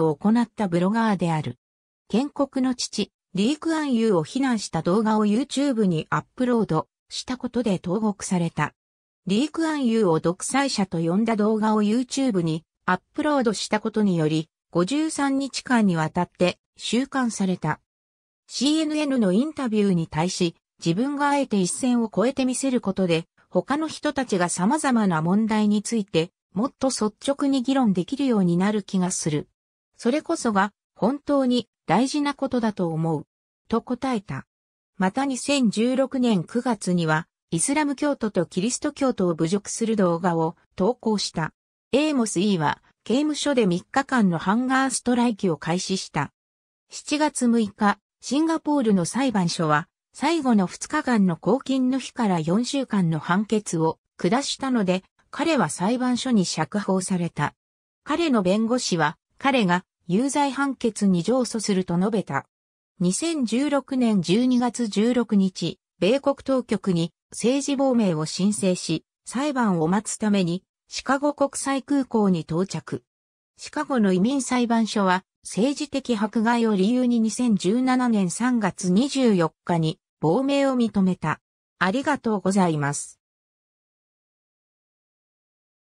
を行ったブロガーである。建国の父、リークアンユーを非難した動画を YouTube にアップロードしたことで投獄された。リークアンユーを独裁者と呼んだ動画を YouTube にアップロードしたことにより、53日間にわたって収監された。CNN のインタビューに対し、自分があえて一線を越えてみせることで、他の人たちが様々な問題について、もっと率直に議論できるようになる気がする。それこそが本当に大事なことだと思う。と答えた。また2016年9月には、イスラム教徒とキリスト教徒を侮辱する動画を投稿した。エーモス E は刑務所で3日間のハンガーストライキを開始した。7月6日、シンガポールの裁判所は、最後の2日間の拘禁の日から4週間の判決を下したので、彼は裁判所に釈放された。彼の弁護士は、彼が有罪判決に上訴すると述べた。2016年12月16日、米国当局に政治亡命を申請し、裁判を待つためにシカゴ国際空港に到着。シカゴの移民裁判所は政治的迫害を理由に2017年3月24日に亡命を認めた。ありがとうございます。